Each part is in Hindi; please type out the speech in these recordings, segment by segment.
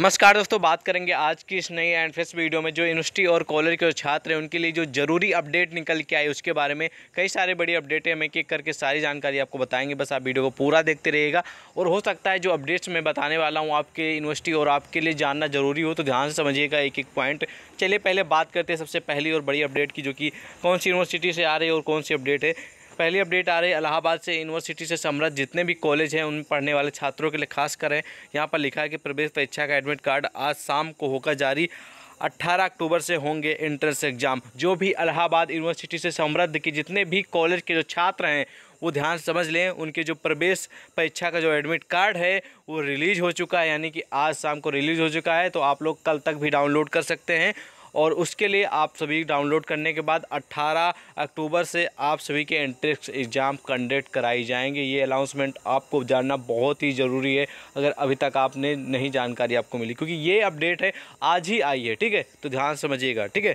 नमस्कार दोस्तों बात करेंगे आज की इस नई एंड फेस्ट वीडियो में जो यूनिवर्सिटी और कॉलेज के छात्र हैं उनके लिए जो जरूरी अपडेट निकल के आए उसके बारे में कई सारे बड़ी अपडेट है हमें एक करके सारी जानकारी आपको बताएंगे बस आप वीडियो को पूरा देखते रहिएगा और हो सकता है जो अपडेट्स मैं बताने वाला हूँ आपके यूनिवर्सिटी और आपके लिए जानना जरूरी हो तो ध्यान से समझिएगा एक एक पॉइंट चलिए पहले बात करते हैं सबसे पहली और बड़ी अपडेट की जो कि कौन सी यूनिवर्सिटी से आ रही है और कौन सी अपडेट है पहली अपडेट आ रही है इलाहाबाद से यूनिवर्सिटी से समृद्ध जितने भी कॉलेज हैं उनमें पढ़ने वाले छात्रों के लिए खास करें यहाँ पर लिखा है कि प्रवेश परीक्षा का एडमिट कार्ड आज शाम को होकर जारी 18 अक्टूबर से होंगे एंट्रेंस एग्जाम जो भी इलाहाबाद यूनिवर्सिटी से समृद्ध के जितने भी कॉलेज के जो छात्र हैं वो ध्यान समझ लें उनके जो प्रवेश परीक्षा का जो एडमिट कार्ड है वो रिलीज़ हो चुका है यानी कि आज शाम को रिलीज़ हो चुका है तो आप लोग कल तक भी डाउनलोड कर सकते हैं और उसके लिए आप सभी डाउनलोड करने के बाद 18 अक्टूबर से आप सभी के एंट्रेंस एग्ज़ाम कंडक्ट कराई जाएंगे ये अनाउंसमेंट आपको जानना बहुत ही ज़रूरी है अगर अभी तक आपने नहीं जानकारी आपको मिली क्योंकि ये अपडेट है आज ही आई है ठीक है तो ध्यान समझिएगा ठीक है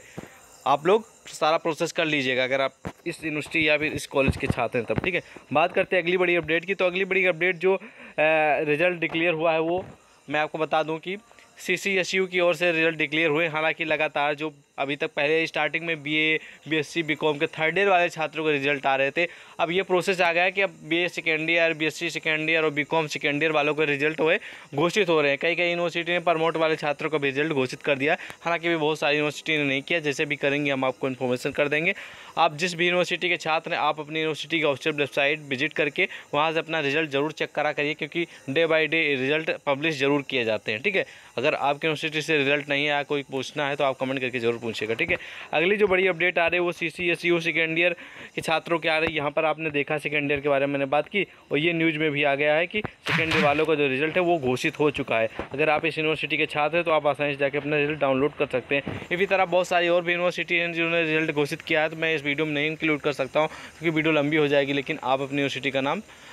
आप लोग सारा प्रोसेस कर लीजिएगा अगर आप इस यूनिवर्सिटी या फिर इस कॉलेज के छात्र हैं तब ठीक है बात करते हैं अगली बड़ी अपडेट की तो अगली बड़ी अपडेट जो रिज़ल्ट डिक्लेयर हुआ है वो मैं आपको बता दूं कि सीसीएसयू की ओर से रिजल्ट डिक्लेयर हुए हालांकि लगातार जो अभी तक पहले स्टार्टिंग में बीए बीएससी बीकॉम के थर्ड ईयर वाले छात्रों के रिजल्ट आ रहे थे अब ये प्रोसेस आ गया है कि अब BA second year BSc second year और बीकॉम सेकेंड ईयर वालों के रिजल्ट हुए घोषित हो रहे हैं कई कई यूनिवर्सिटी ने प्रमोट वाले छात्रों का रिजल्ट घोषित कर दिया हालांकि भी बहुत सारी यूनिवर्सिटी ने नहीं किया जैसे भी करेंगे हम आपको इन्फॉर्मेशन कर देंगे आप जिस भी यूनिवर्सिटी के छात्र हैं आप अपनी यूनिवर्सिटी की ऑफिशियल वेबसाइट विजिट करके वहाँ से अपना रिजल्ट ज़रूर चेक करा करिए क्योंकि day by day result publish जरूर किए जाते हैं ठीक है अगर आपके यूनिवर्सिटी से रिजल्ट नहीं आया कोई पूछना है तो आप कमेंट करके जरूर पूछिएगा ठीक है अगली जो बड़ी अपडेट आ रही है वो C C S U second year के छात्रों के आ रही है यहाँ पर आपने देखा सेकेंड ईयर के बारे में मैंने बात की और ये न्यूज़ में भी आ गया है कि सेकेंड ईयर वालों का जो रिजल्ट है वो घोषित हो चुका है अगर आप इस यूनिवर्सिटी के छात्र हैं तो आप आसानी से जाकर अपना रिजल्ट डाउनलोड कर सकते हैं इसी तरह बहुत सारी और भी यूनिवर्सिटी हैं जिन्होंने रिजल्ट घोषित किया है तो मैं इस वीडियो में नहीं इंक्लूड कर सकता हूँ क्योंकि वीडियो लंबी हो जाएगी लेकिन आप अपनी यूनिवर्सिटी का नाम